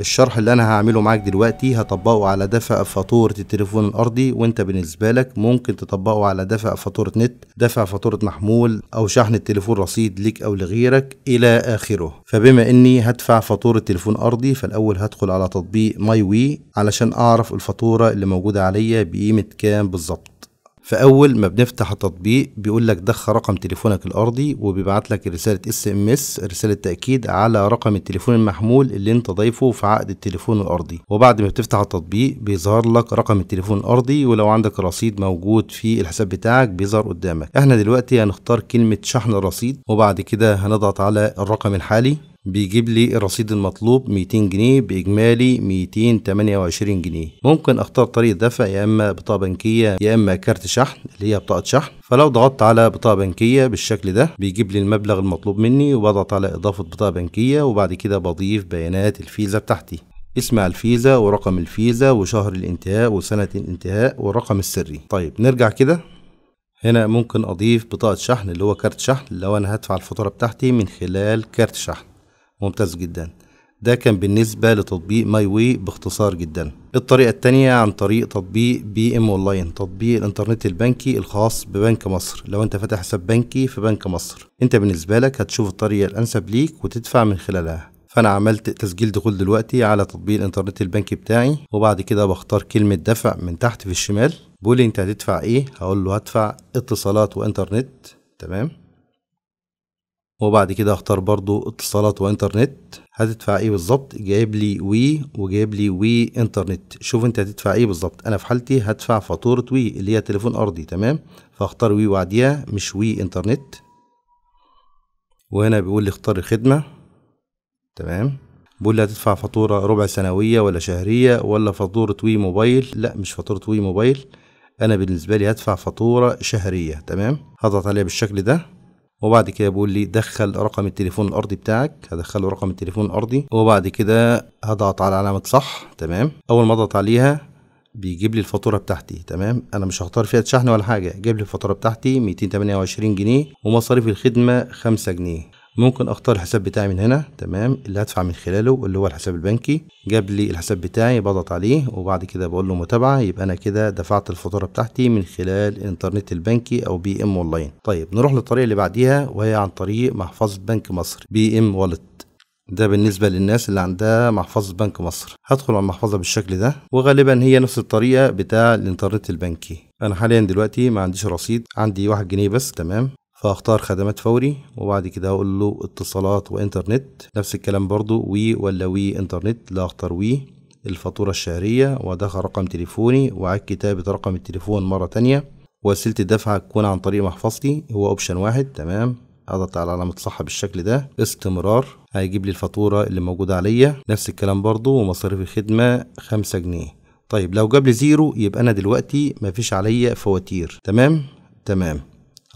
الشرح اللي انا هعمله معاك دلوقتي هطبقه على دفع فاتورة التليفون الارضي وانت بالنسبة لك ممكن تطبقه على دفع فاتورة نت دفع فاتورة محمول او شحن التليفون رصيد ليك او لغيرك الى اخره فبما اني هدفع فاتورة تليفون ارضي فالاول هدخل على تطبيق ماي وي علشان اعرف الفاتورة اللي موجودة عليا بقيمة كام بالظبط فاول ما بنفتح التطبيق بيقول لك دخل رقم تليفونك الارضي وبيبعت لك رساله اس ام اس رساله تاكيد على رقم التليفون المحمول اللي انت ضايفه في عقد التليفون الارضي وبعد ما بتفتح التطبيق بيظهر لك رقم التليفون الارضي ولو عندك رصيد موجود في الحساب بتاعك بيظهر قدامك احنا دلوقتي هنختار كلمه شحن الرصيد وبعد كده هنضغط على الرقم الحالي بيجيب لي الرصيد المطلوب 200 جنيه باجمالي 228 جنيه ممكن اختار طريقه دفع يا اما بطاقه بنكيه يا اما كارت شحن اللي هي بطاقه شحن فلو ضغطت على بطاقه بنكيه بالشكل ده بيجيب لي المبلغ المطلوب مني وبضغط على اضافه بطاقه بنكيه وبعد كده بضيف بيانات الفيزا بتاعتي اسم الفيزا ورقم الفيزا وشهر الانتهاء وسنة الانتهاء والرقم السري طيب نرجع كده هنا ممكن اضيف بطاقة شحن اللي هو كارت شحن لو انا هدفع الفاتورة بتاعتي من خلال كارت شحن ممتاز جدا ده كان بالنسبة لتطبيق ماي واي باختصار جدا الطريقة التانية عن طريق تطبيق بي ام اونلاين تطبيق الانترنت البنكي الخاص ببنك مصر لو انت فاتح حساب بنكي في بنك مصر انت بالنسبة لك هتشوف الطريقة الانسب ليك وتدفع من خلالها فانا عملت تسجيل دخول دلوقتي على تطبيق الانترنت البنكي بتاعي وبعد كده بختار كلمة دفع من تحت في الشمال بيقول لي انت هتدفع ايه هقول له هدفع اتصالات وانترنت تمام وبعد كده اختار برضو اتصالات وانترنت هتدفع ايه بالظبط جايب لي وي وجايب لي وي انترنت شوف انت هتدفع ايه بالظبط انا في حالتي هدفع فاتورة وي اللي هي تليفون ارضي تمام فاختار وي وعديها مش وي انترنت وهنا بيقول لي اختار الخدمة تمام بيقول لي هتدفع فاتورة ربع سنوية ولا شهرية ولا فاتورة وي موبايل لا مش فاتورة وي موبايل انا بالنسبة لي هدفع فاتورة شهرية تمام هضغط عليها بالشكل ده وبعد كده بيقول لي دخل رقم التليفون الارضي بتاعك هدخله رقم التليفون الارضي وبعد كده هضغط على علامه صح تمام اول ما اضغط عليها بيجيب لي الفاتوره بتاعتي تمام انا مش هختار فيها شحن ولا حاجه جايب لي الفاتوره بتاعتي 228 جنيه ومصاريف الخدمه 5 جنيه ممكن اختار الحساب بتاعي من هنا تمام اللي هدفع من خلاله اللي هو الحساب البنكي جاب لي الحساب بتاعي بضغط عليه وبعد كده بقول له متابعه يبقى انا كده دفعت الفاتوره بتاعتي من خلال انترنت البنكي او بي ام اونلاين طيب نروح للطريقه اللي بعديها وهي عن طريق محفظه بنك مصر بي ام والت ده بالنسبة للناس اللي عندها محفظة بنك مصر هدخل على المحفظة بالشكل ده وغالبا هي نفس الطريقة بتاع الانترنت البنكي انا حاليا دلوقتي ما عنديش رصيد عندي واحد جنيه بس تمام فاختار خدمات فوري وبعد كده هقول له اتصالات وانترنت نفس الكلام برضو وي ولا وي انترنت لا اختار وي الفاتورة الشهرية وادخل رقم تليفوني وعاد كتابة رقم التليفون مرة تانية وسيلة الدفع هتكون عن طريق محفظتي هو اوبشن واحد تمام اضغط على علامة صح بالشكل ده استمرار هيجيب لي الفاتورة اللي موجودة عليا نفس الكلام برضو ومصاريف الخدمة خمسة جنيه طيب لو جاب لي زيرو يبقى انا دلوقتي مفيش عليا فواتير تمام تمام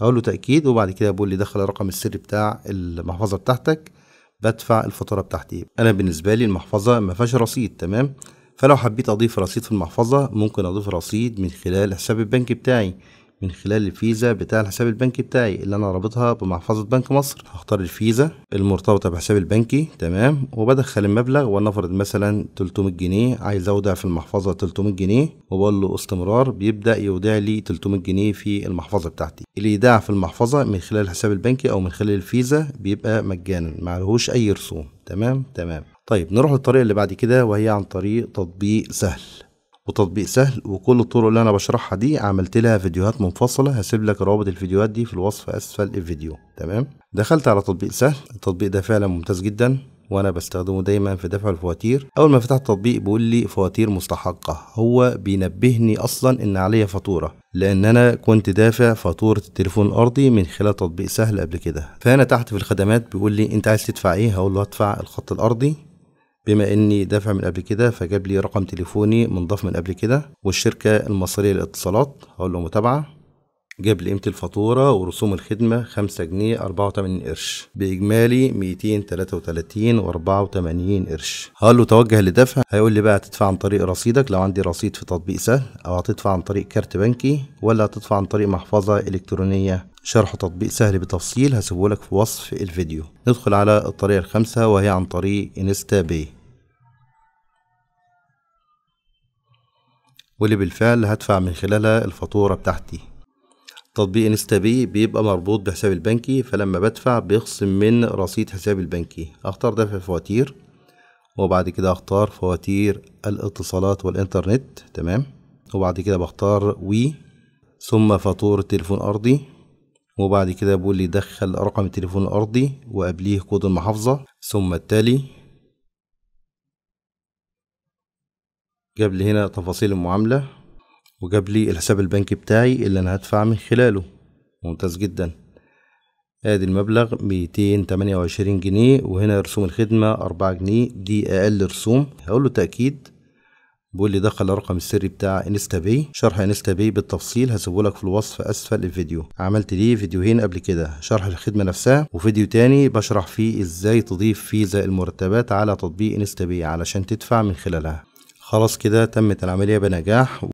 هقول له تاكيد وبعد كده بقول لي دخل الرقم السري بتاع المحفظه بتاعتك بدفع الفاتوره بتاعتي انا بالنسبه لي المحفظه ما فيهاش رصيد تمام فلو حبيت اضيف رصيد في المحفظه ممكن اضيف رصيد من خلال حساب البنك بتاعي من خلال الفيزا بتاع الحساب البنكي بتاعي اللي انا رابطها بمحفظه بنك مصر هختار الفيزا المرتبطه بحسابي البنكي تمام وبدخل المبلغ ونفرض مثلا 300 جنيه عايز اودع في المحفظه 300 جنيه وبقول له استمرار بيبدا يودع لي 300 جنيه في المحفظه بتاعتي الايداع في المحفظه من خلال الحساب البنكي او من خلال الفيزا بيبقى مجانا معلهوش اي رسوم تمام تمام طيب نروح للطريقه اللي بعد كده وهي عن طريق تطبيق سهل وتطبيق سهل وكل الطرق اللي انا بشرحها دي عملت لها فيديوهات منفصله هسيب لك روابط الفيديوهات دي في الوصف اسفل الفيديو تمام دخلت على تطبيق سهل التطبيق ده فعلا ممتاز جدا وانا بستخدمه دايما في دفع الفواتير اول ما فتحت التطبيق بيقول لي فواتير مستحقه هو بينبهني اصلا ان عليا فاتوره لان انا كنت دافع فاتوره التليفون الارضي من خلال تطبيق سهل قبل كده فانا تحت في الخدمات بيقول لي انت عايز تدفع ايه هقول له ادفع الخط الارضي بما اني دافع من قبل كده فجاب لي رقم تليفوني منضاف من قبل كده والشركه المصريه للاتصالات هقول له متابعه جاب لي قيمة الفاتورة ورسوم الخدمة خمسة جنيه أربعة وتمانين قرش بإجمالي ميتين تلاتة وتلاتين وأربعة وتمانين قرش هقول له توجه لدفع هيقول لي بقى هتدفع عن طريق رصيدك لو عندي رصيد في تطبيق سهل أو هتدفع عن طريق كارت بنكي ولا هتدفع عن طريق محفظة إلكترونية شرح تطبيق سهل بتفصيل هسيبهولك في وصف الفيديو ندخل على الطريقة الخامسة وهي عن طريق انستا باي واللي بالفعل هدفع من خلالها الفاتورة بتاعتي تطبيق انستا بي بيبقى مربوط بحسابي البنكي فلما بدفع بيخصم من رصيد حسابي البنكي اختار دفع فواتير وبعد كده اختار فواتير الاتصالات والانترنت تمام وبعد كده بختار وي ثم فاتورة تليفون ارضي وبعد كده بقول لي دخل رقم التليفون الارضي وقبليه كود المحافظة ثم التالي جاب لي هنا تفاصيل المعاملة وجاب لي الحساب البنكي بتاعي اللي أنا هدفع من خلاله ممتاز جدا ادي المبلغ ميتين تمانية وعشرين جنيه وهنا رسوم الخدمة أربعة جنيه دي أقل رسوم هقول له تأكيد بيقول لي دخل الرقم السري بتاع انستا بي شرح انستا بي بالتفصيل هسيبه لك في الوصف اسفل الفيديو عملت ليه فيديوهين قبل كده شرح الخدمه نفسها وفيديو تاني بشرح فيه ازاي تضيف فيزا المرتبات على تطبيق انستا بي علشان تدفع من خلالها خلاص كده تمت العملية بنجاح